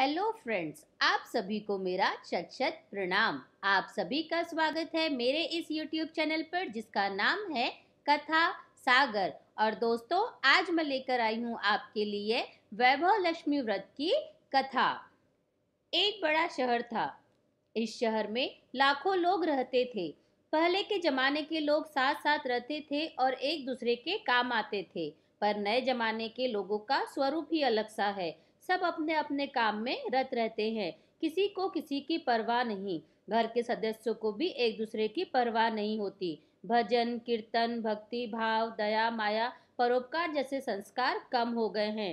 hello friends आप सभी को मेरा शत शत प्रणाम आप सभी का स्वागत है मेरे इस यूट्यूब चैनल पर जिसका नाम है कथा सागर और दोस्तों आज मैं लेकर आई हूँ आपके लिए वैभव लक्ष्मी व्रत की कथा एक बड़ा शहर था इस शहर में लाखों लोग रहते थे पहले के जमाने के लोग साथ साथ रहते थे और एक दूसरे के काम आते थे पर नए जमाने के लोगों का स्वरूप ही अलग सा है सब अपने अपने काम में रत रहते हैं किसी को किसी की परवाह नहीं घर के सदस्यों को भी एक दूसरे की परवाह नहीं होती भजन कीर्तन भक्ति भाव दया माया परोपकार जैसे संस्कार कम हो गए हैं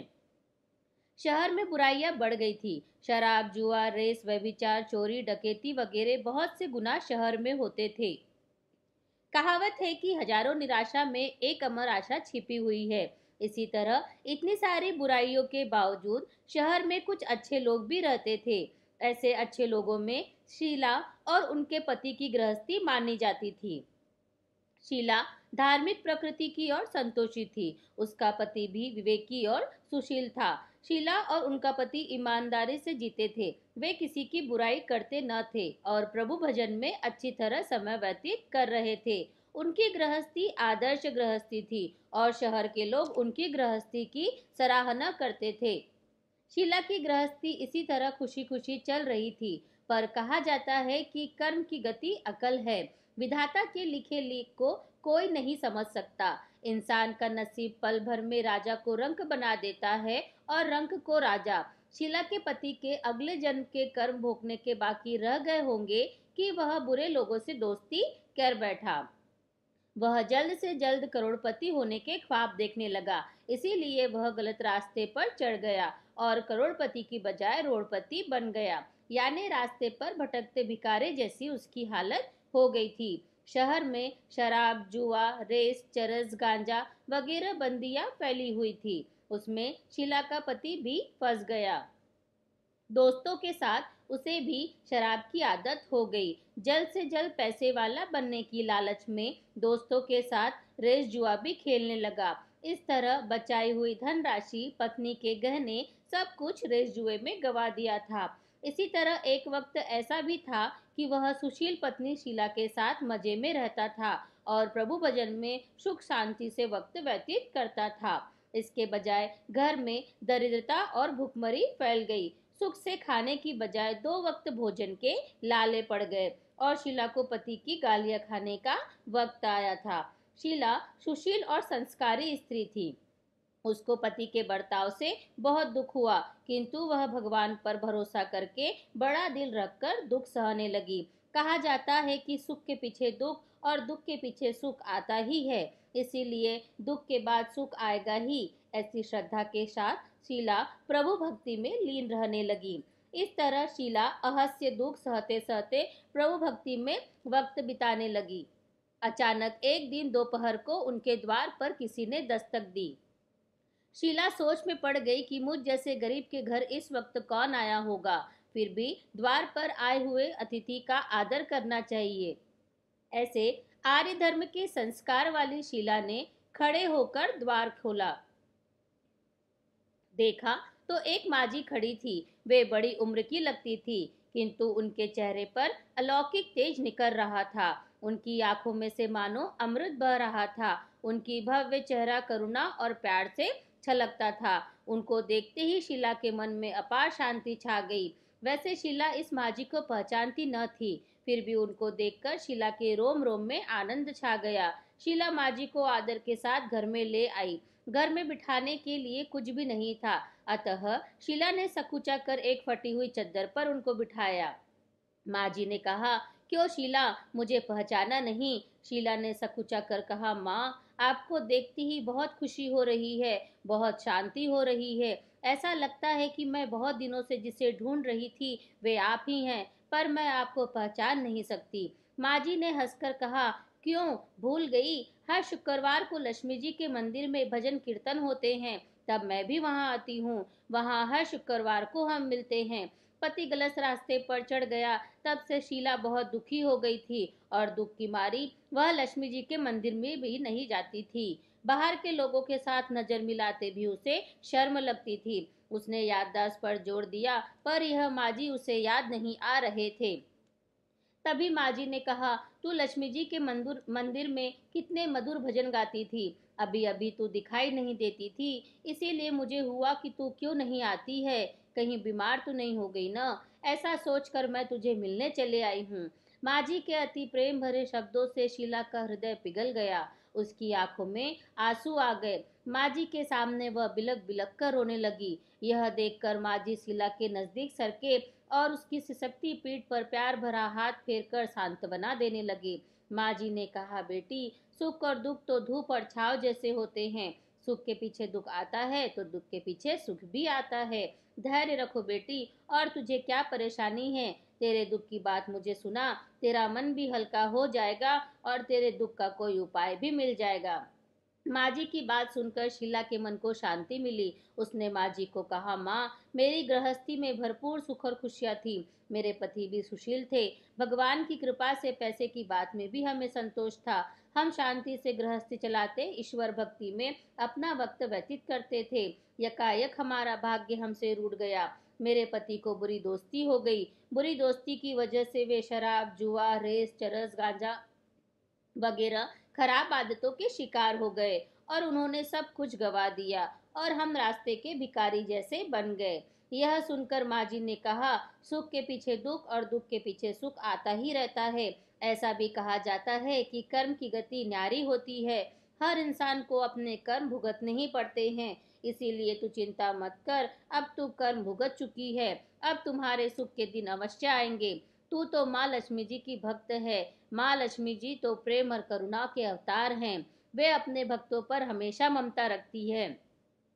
शहर में बुराइयां बढ़ गई थी शराब जुआ रेस व्यभिचार चोरी डकैती वगैरह बहुत से गुना शहर में होते थे कहावत है कि हजारों निराशा में एक अमर आशा छिपी हुई है इसी तरह इतनी सारी बुराइयों के बावजूद शहर में कुछ अच्छे लोग भी रहते थे ऐसे अच्छे लोगों में शीला और उनके पति की गृहस्थी मानी जाती थी शीला धार्मिक प्रकृति की और संतोषी थी उसका पति भी विवेकी और सुशील था शीला और उनका पति ईमानदारी से जीते थे वे किसी की बुराई करते न थे और प्रभु भजन में अच्छी तरह समय व्यतीत कर रहे थे उनकी गृहस्थी आदर्श गृहस्थी थी और शहर के लोग उनकी गृहस्थी की सराहना करते थे शीला की गृहस्थी इसी तरह खुशी खुशी चल रही थी पर कहा जाता है कि कर्म की गति अकल है विधाता के लिखे लेख को कोई नहीं समझ सकता इंसान का नसीब पल भर में राजा को रंक बना देता है और रंक को राजा शीला के पति के अगले जन्म के कर्म भोगने के बाकी रह गए होंगे कि वह बुरे लोगों से दोस्ती कर बैठा वह जल्द से जल्द करोड़पति होने के ख्वाब देखने लगा इसीलिए वह गलत रास्ते पर चढ़ गया और करोड़पति की बजाय रोड़पति बन गया यानी रास्ते पर भटकते भिकारे जैसी उसकी हालत हो गई थी शहर में शराब जुआ रेस चरस गांजा वगैरह बंदियां फैली हुई थी उसमें शिला का पति भी फंस गया दोस्तों के साथ उसे भी शराब की आदत हो गई जल्द से जल्द पैसे वाला बनने की लालच में दोस्तों के साथ रेस जुआ भी खेलने लगा इस तरह बचाई हुई धनराशि पत्नी के गहने सब कुछ रेस जुए में गवा दिया था इसी तरह एक वक्त ऐसा भी था कि वह सुशील पत्नी शीला के साथ मजे में रहता था और प्रभु भजन में सुख शांति से वक्त व्यतीत करता था इसके बजाय घर में दरिद्रता और भुखमरी फैल गई सुख से खाने की बजाय दो वक्त भोजन के लाले पड़ गए और शीला को पति की गालियां खाने का वक्त आया था शीला सुशील और संस्कारी स्त्री थी उसको पति के बर्ताव से बहुत दुख हुआ किंतु वह भगवान पर भरोसा करके बड़ा दिल रखकर दुख सहने लगी कहा जाता है कि सुख के पीछे दुख और दुख के पीछे सुख आता ही है इसीलिए दुख के बाद सुख आएगा ही ऐसी श्रद्धा के साथ शीला प्रभु भक्ति में लीन रहने लगी इस तरह शीला अहस्य दुख सहते सहते प्रभु भक्ति में वक्त बिताने लगी अचानक एक दिन दोपहर को उनके द्वार पर किसी ने दस्तक दी शीला सोच में पड़ गई कि मुझ जैसे गरीब के घर इस वक्त कौन आया होगा फिर भी द्वार पर आए हुए अतिथि का आदर करना चाहिए ऐसे आर्य धर्म के संस्कार वाली शीला ने खड़े होकर द्वार खोला देखा तो एक माझी खड़ी थी वे बड़ी उम्र की लगती थी किंतु उनके चेहरे पर अलौकिक तेज निकल रहा था उनकी आंखों में से मानो अमृत बह रहा था उनकी भव्य चेहरा करुणा और प्यार से छलकता था उनको देखते ही शीला के मन में अपार शांति छा गई वैसे शीला इस माझी को पहचानती न थी फिर भी उनको देखकर शीला के रोम रोम में आनंद छा गया शीला माझी को आदर के साथ घर में ले आई घर में बिठाने के लिए कुछ भी नहीं था अतः शिला ने सकुचा कर एक फटी हुई चद्दर पर उनको बिठाया माँ जी ने कहा क्यों शीला मुझे पहचाना नहीं शीला ने सकुचा कर कहा माँ आपको देखती ही बहुत खुशी हो रही है बहुत शांति हो रही है ऐसा लगता है कि मैं बहुत दिनों से जिसे ढूंढ रही थी वे आप ही हैं पर मैं आपको पहचान नहीं सकती माँ जी ने हंसकर कहा क्यों भूल गई हर शुक्रवार को लक्ष्मी जी के मंदिर में भजन कीर्तन होते हैं तब मैं भी वहाँ आती हूँ वहाँ हर शुक्रवार को हम मिलते हैं पति गलत रास्ते पर चढ़ गया तब से शीला बहुत दुखी हो गई थी और दुख की मारी वह लक्ष्मी जी के मंदिर में भी नहीं जाती थी बाहर के लोगों के साथ नजर मिलाते भी उसे शर्म लगती थी उसने याददाश्त पर जोर दिया पर यह माजी उसे याद नहीं आ रहे थे तभी माँ जी ने कहा तू लक्ष्मी जी के मंदिर मंदिर में कितने मधुर भजन गाती थी अभी अभी तू दिखाई नहीं देती थी इसीलिए मुझे हुआ कि तू क्यों नहीं आती है कहीं बीमार तो नहीं हो गई ना ऐसा सोचकर मैं तुझे मिलने चले आई हूँ माँ जी के अति प्रेम भरे शब्दों से शीला का हृदय पिघल गया उसकी आंखों में आंसू आ गए माँ जी के सामने वह बिलक बिलक कर रोने लगी यह देखकर माँ जी शीला के नज़दीक सरके और उसकी सिसकती पीठ पर प्यार भरा हाथ फेर कर बना देने लगे माँ जी ने कहा बेटी सुख और दुख तो धूप और छाव जैसे होते हैं सुख के पीछे दुख आता है तो दुख के पीछे सुख भी आता है धैर्य रखो बेटी और तुझे क्या परेशानी है तेरे दुख की बात मुझे सुना तेरा मन भी हल्का हो जाएगा और तेरे दुख का कोई उपाय भी मिल जाएगा माँ जी की बात सुनकर शीला के मन को शांति मिली उसने माँ जी को कहा माँ मेरी गृहस्थी में भरपूर सुख और खुशियाँ थी मेरे पति भी सुशील थे भगवान की कृपा से पैसे की बात में भी हमें संतोष था हम शांति से गृहस्थी चलाते ईश्वर भक्ति में अपना वक्त व्यतीत करते थे यकायक हमारा भाग्य हमसे रूट गया मेरे पति को बुरी दोस्ती हो गई बुरी दोस्ती की वजह से वे शराब जुआ रेस चरस गांजा वगैरह खराब आदतों के शिकार हो गए और उन्होंने सब कुछ गवा दिया और हम रास्ते के भिकारी जैसे बन गए यह सुनकर माँ जी ने कहा सुख के पीछे दुख और दुख के पीछे सुख आता ही रहता है ऐसा भी कहा जाता है कि कर्म की गति न्यारी होती है हर इंसान को अपने कर्म भुगतने ही पड़ते हैं इसीलिए तू चिंता मत कर अब तू कर्म भुगत चुकी है अब तुम्हारे सुख के दिन अवश्य आएंगे तू तो माँ लक्ष्मी जी की भक्त है माँ लक्ष्मी जी तो प्रेम और करुणा के अवतार हैं वे अपने भक्तों पर हमेशा ममता रखती है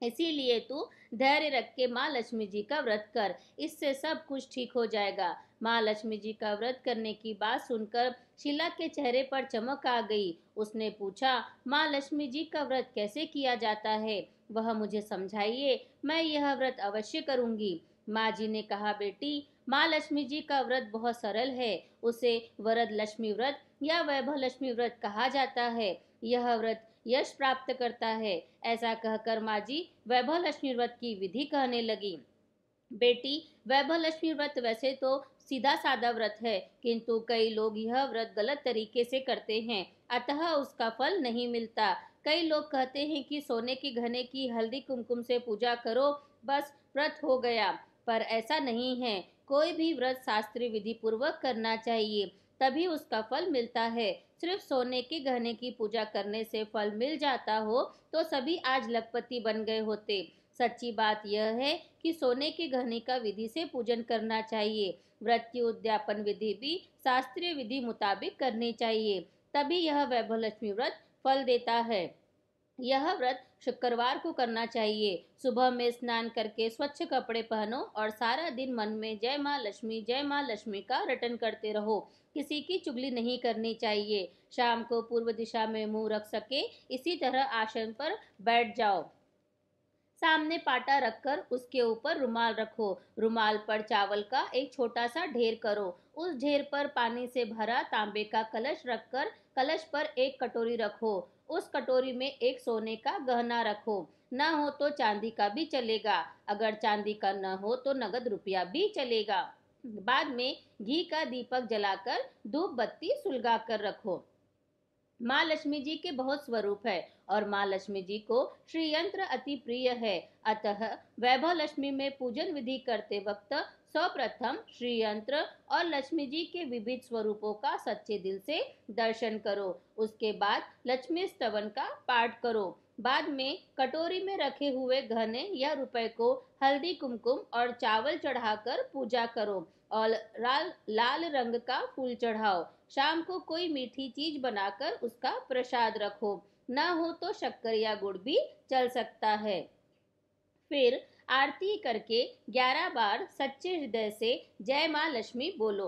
इसीलिए तू धैर्य रख के माँ लक्ष्मी जी का व्रत कर इससे सब कुछ ठीक हो जाएगा माँ लक्ष्मी जी का व्रत करने की बात सुनकर शिला के चेहरे पर चमक आ गई उसने पूछा माँ लक्ष्मी जी का व्रत कैसे किया जाता है वह मुझे समझाइए मैं यह व्रत अवश्य करूँगी माँ जी ने कहा बेटी माँ लक्ष्मी जी का व्रत बहुत सरल है उसे वरद लक्ष्मी व्रत या वैभव लक्ष्मी व्रत कहा जाता है यह व्रत यश प्राप्त करता है ऐसा कहकर माँ जी वैभव लक्ष्मी व्रत की विधि कहने लगी बेटी वैभव लक्ष्मी व्रत वैसे तो सीधा साधा व्रत है किंतु कई लोग यह व्रत गलत तरीके से करते हैं अतः उसका फल नहीं मिलता कई लोग कहते हैं कि सोने के घने की हल्दी कुमकुम से पूजा करो बस व्रत हो गया पर ऐसा नहीं है कोई भी व्रत शास्त्रीय विधि पूर्वक करना चाहिए तभी उसका फल मिलता है सिर्फ सोने के गहने की पूजा करने से फल मिल जाता हो तो सभी आज लखपति बन गए होते सच्ची बात यह है कि सोने के गहने का विधि से पूजन करना चाहिए व्रत की उद्यापन विधि भी शास्त्रीय विधि मुताबिक करनी चाहिए तभी यह वैभव लक्ष्मी व्रत फल देता है यह व्रत शुक्रवार को करना चाहिए सुबह में स्नान करके स्वच्छ कपड़े पहनो और सारा दिन मन में जय माँ लक्ष्मी जय माँ लक्ष्मी का रटन करते रहो किसी की चुगली नहीं करनी चाहिए शाम को पूर्व दिशा में मुंह रख सके इसी तरह आसन पर बैठ जाओ सामने पाटा रखकर उसके ऊपर रुमाल रखो रुमाल पर चावल का एक छोटा सा ढेर करो उस ढेर पर पानी से भरा तांबे का कलश रखकर कलश पर एक कटोरी रखो उस कटोरी में एक सोने का गहना रखो न हो तो चांदी का भी चलेगा अगर चांदी का न हो तो नगद रुपया भी चलेगा बाद में घी का दीपक जलाकर धूप बत्ती सुलगा कर रखो माँ लक्ष्मी जी के बहुत स्वरूप है और माँ लक्ष्मी जी को श्रीयंत्र अति प्रिय है अतः वैभव लक्ष्मी में पूजन विधि करते वक्त सर्वप्रथम श्री यंत्र और लक्ष्मी जी के विविध स्वरूपों का सच्चे दिल से दर्शन करो उसके बाद लक्ष्मी स्तवन का पाठ करो बाद में कटोरी में रखे हुए घने या रुपए को हल्दी कुमकुम और चावल चढ़ाकर पूजा करो और लाल लाल रंग का फूल चढ़ाओ शाम को कोई मीठी चीज बनाकर उसका प्रसाद रखो ना हो तो शक्कर या गुड़ भी चल सकता है फिर आरती करके ग्यारह बार सच्चे हृदय से जय माँ लक्ष्मी बोलो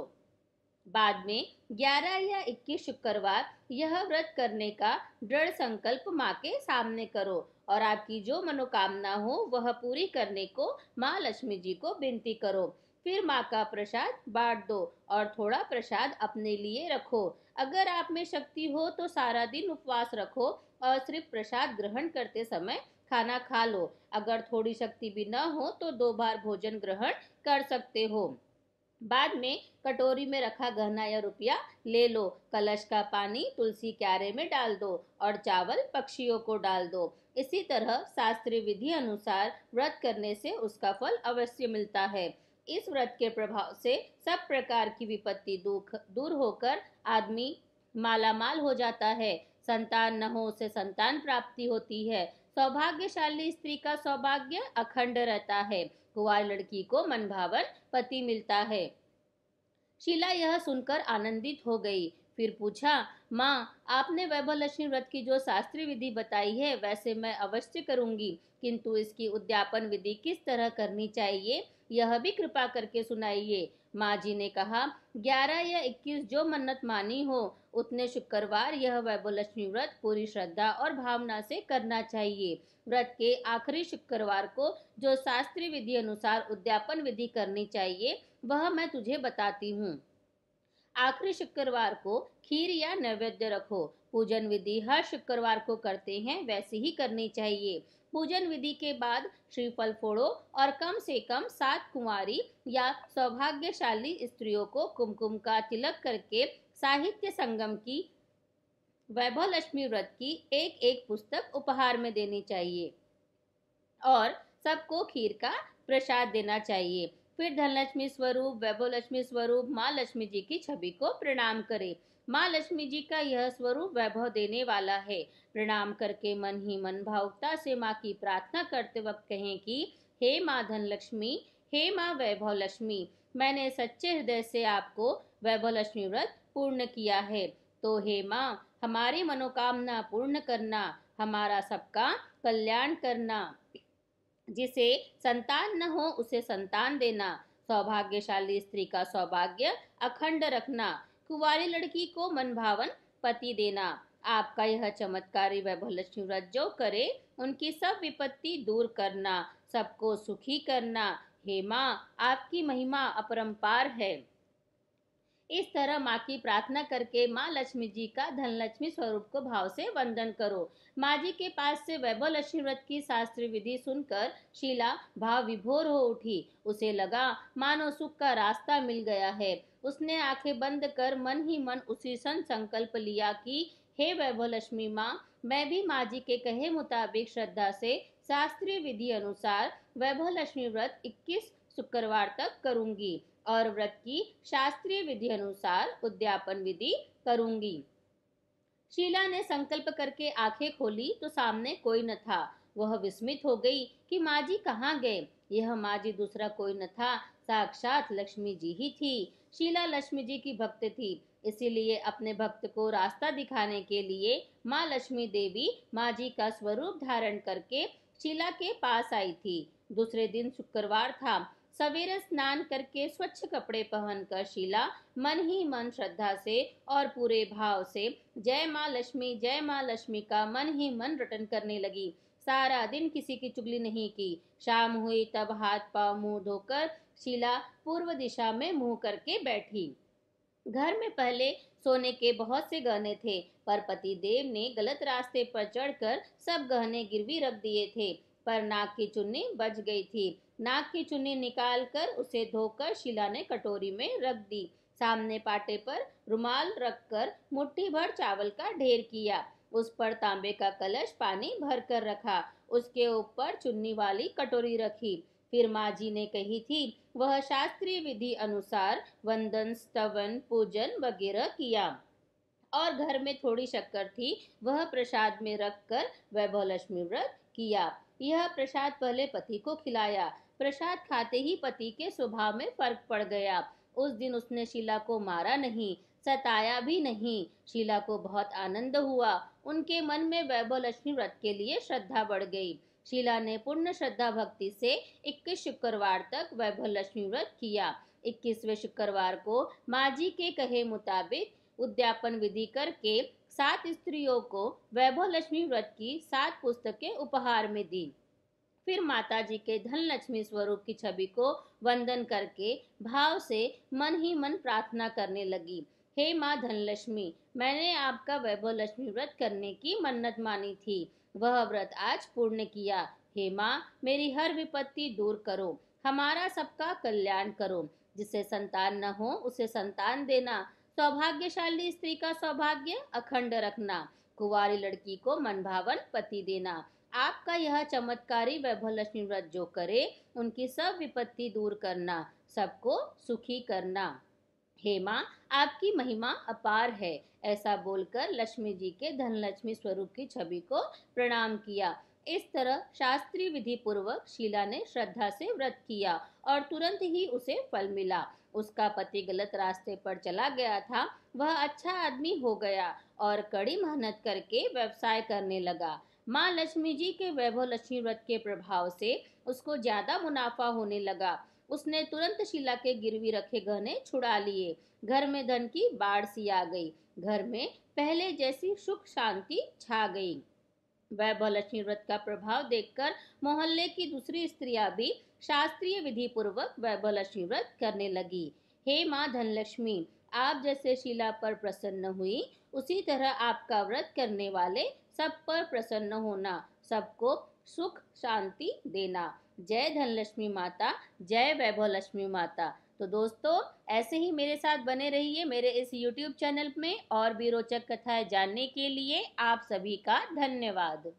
बाद में ग्यारह या इक्कीस शुक्रवार यह व्रत करने का दृढ़ संकल्प माँ के सामने करो और आपकी जो मनोकामना हो वह पूरी करने को माँ लक्ष्मी जी को विनती करो फिर माँ का प्रसाद बांट दो और थोड़ा प्रसाद अपने लिए रखो अगर आप में शक्ति हो तो सारा दिन उपवास रखो और सिर्फ प्रसाद ग्रहण करते समय खाना खा लो अगर थोड़ी शक्ति भी न हो तो दो बार भोजन ग्रहण कर सकते हो बाद में कटोरी में रखा गहना या रुपया ले लो कलश का पानी तुलसी क्यारे में डाल दो और चावल पक्षियों को डाल दो इसी तरह शास्त्रीय विधि अनुसार व्रत करने से उसका फल अवश्य मिलता है इस व्रत के प्रभाव से सब प्रकार की विपत्ति दुख दूर होकर आदमी मालामाल हो जाता है संतान न हो उसे संतान प्राप्ति होती है सौभाग्यशाली स्त्री का सौभाग्य अखंड रहता है कुंवार लड़की को मनभावन पति मिलता है शीला यह सुनकर आनंदित हो गई फिर पूछा माँ आपने वैभव लक्ष्मी व्रत की जो शास्त्रीय विधि बताई है वैसे मैं अवश्य करूंगी किंतु इसकी उद्यापन विधि किस तरह करनी चाहिए यह भी कृपा करके सुनाइए माँ जी ने कहा ग्यारह या इक्कीस जो मन्नत मानी हो उतने शुक्रवार यह वैभवलक्ष्मी व्रत पूरी श्रद्धा और भावना से करना चाहिए व्रत के आखिरी शुक्रवार को जो शास्त्रीय विधि अनुसार उद्यापन विधि करनी चाहिए वह मैं तुझे बताती हूँ आखिरी शुक्रवार को खीर या नैवेद्य रखो पूजन विधि हर शुक्रवार को करते हैं वैसे ही करनी चाहिए पूजन विधि के बाद श्रीफल फोड़ो और कम से कम सात कुमारी या सौभाग्यशाली स्त्रियों को कुमकुम का तिलक करके साहित्य संगम की वैभव लक्ष्मी व्रत की एक एक पुस्तक उपहार में देनी चाहिए और सबको खीर का प्रसाद देना चाहिए फिर धनलक्ष्मी स्वरूप वैभव लक्ष्मी स्वरूप माँ लक्ष्मी जी की छवि को प्रणाम करें माँ लक्ष्मी जी का यह स्वरूप वैभव देने वाला है प्रणाम करके मन ही मन भावुकता से माँ की प्रार्थना करते वक्त कहें कि हे माँ धन लक्ष्मी हे माँ वैभव लक्ष्मी मैंने सच्चे हृदय से आपको वैभव लक्ष्मी व्रत पूर्ण किया है तो हे माँ हमारी मनोकामना पूर्ण करना हमारा सबका कल्याण करना जिसे संतान न हो उसे संतान देना सौभाग्यशाली स्त्री का सौभाग्य अखंड रखना कुवारी लड़की को मनभावन पति देना आपका यह चमत्कारी वैभव लक्ष्मी व्रत जो करे उनकी सब विपत्ति दूर करना सबको सुखी करना हे माँ आपकी महिमा अपरंपार है इस तरह माँ की प्रार्थना करके माँ लक्ष्मी जी का धन लक्ष्मी स्वरूप को भाव से वंदन करो माँ जी के पास से वैभव लक्ष्मी व्रत की शास्त्रीय विधि सुनकर शीला भाव विभोर हो उठी उसे लगा मानो सुख का रास्ता मिल गया है उसने आंखें बंद कर मन ही मन उसी सन संकल्प लिया कि हे वैभव लक्ष्मी माँ मैं भी माँ जी के कहे मुताबिक श्रद्धा से शास्त्रीय विधि अनुसार वैभव लक्ष्मी व्रत 21 शुक्रवार तक करूंगी और व्रत की शास्त्रीय विधि अनुसार उद्यापन विधि करूंगी शीला ने संकल्प करके आंखें खोली तो सामने कोई न था वह विस्मित हो गई कि माँ जी कहाँ गए यह माँ जी दूसरा कोई न था साक्षात लक्ष्मी जी ही थी शीला लक्ष्मी जी की भक्त थी इसीलिए अपने भक्त को रास्ता दिखाने के लिए माँ लक्ष्मी देवी माँ जी का स्वरूप धारण करके शीला के पास आई थी दूसरे दिन शुक्रवार था सवेरे स्नान करके स्वच्छ कपड़े पहनकर शीला मन ही मन श्रद्धा से और पूरे भाव से जय माँ लक्ष्मी जय माँ लक्ष्मी का मन ही मन रटन करने लगी सारा दिन किसी की चुगली नहीं की शाम हुई तब हाथ पाव मुंह धोकर शीला पूर्व दिशा में मुंह करके बैठी घर में पहले सोने के बहुत से गहने थे पर पति देव ने गलत रास्ते पर चढ़कर सब गहने गिरवी रख दिए थे पर नाक की चुन्नी बच गई थी नाक की चुन्नी निकाल कर उसे धोकर शीला ने कटोरी में रख दी सामने पाटे पर रुमाल रखकर मुट्ठी भर चावल का ढेर किया उस पर तांबे का कलश पानी भर कर रखा उसके ऊपर चुन्नी वाली कटोरी रखी फिर माँ जी ने कही थी वह शास्त्रीय विधि अनुसार वंदन स्तवन पूजन वगैरह किया और घर में थोड़ी शक्कर थी वह प्रसाद में रखकर वैभव लक्ष्मी व्रत किया यह प्रसाद पहले पति को खिलाया प्रसाद खाते ही पति के स्वभाव में फर्क पड़ गया उस दिन उसने शीला को मारा नहीं सताया भी नहीं शीला को बहुत आनंद हुआ उनके मन में वैभव लक्ष्मी व्रत के लिए श्रद्धा बढ़ गई शीला ने पूर्ण श्रद्धा भक्ति से 21 शुक्रवार तक वैभव लक्ष्मी व्रत किया 21वें शुक्रवार को माँ जी के कहे मुताबिक उद्यापन विधि करके सात स्त्रियों को वैभव लक्ष्मी व्रत की सात पुस्तकें उपहार में दी फिर माता जी के धन लक्ष्मी स्वरूप की छवि को वंदन करके भाव से मन ही मन प्रार्थना करने लगी हे माँ धन लक्ष्मी मैंने आपका वैभव लक्ष्मी व्रत करने की मन्नत मानी थी वह व्रत आज पूर्ण किया हे माँ मेरी हर विपत्ति दूर करो हमारा सबका कल्याण करो जिसे संतान न हो उसे संतान देना सौभाग्यशाली स्त्री का सौभाग्य अखंड रखना कुवारी लड़की को मनभावन पति देना आपका यह चमत्कारी वैभव लक्ष्मी व्रत जो करे उनकी सब विपत्ति दूर करना सबको सुखी करना हेमा आपकी महिमा अपार है ऐसा बोलकर लक्ष्मी जी के धन लक्ष्मी स्वरूप की छवि को प्रणाम किया इस तरह शास्त्रीय विधि पूर्वक शीला ने श्रद्धा से व्रत किया और तुरंत ही उसे फल मिला उसका पति गलत रास्ते पर चला गया था वह अच्छा आदमी हो गया और कड़ी मेहनत करके व्यवसाय करने लगा माँ लक्ष्मी जी के वैभव लक्ष्मी व्रत के प्रभाव से उसको ज़्यादा मुनाफा होने लगा उसने तुरंत शिला के गिरवी रखे गहने छुड़ा लिए घर में धन की बाढ़ सी आ गई घर में पहले जैसी सुख शांति छा गई वैभव लक्ष्मी व्रत का प्रभाव देखकर मोहल्ले की दूसरी स्त्रियां भी शास्त्रीय विधि पूर्वक वैभव लक्ष्मी व्रत करने लगी हे माँ धनलक्ष्मी आप जैसे शिला पर प्रसन्न हुई उसी तरह आपका व्रत करने वाले सब पर प्रसन्न होना सबको सुख शांति देना जय धनलक्ष्मी माता जय वैभव लक्ष्मी माता तो दोस्तों ऐसे ही मेरे साथ बने रहिए मेरे इस YouTube चैनल में और भी रोचक कथाएं जानने के लिए आप सभी का धन्यवाद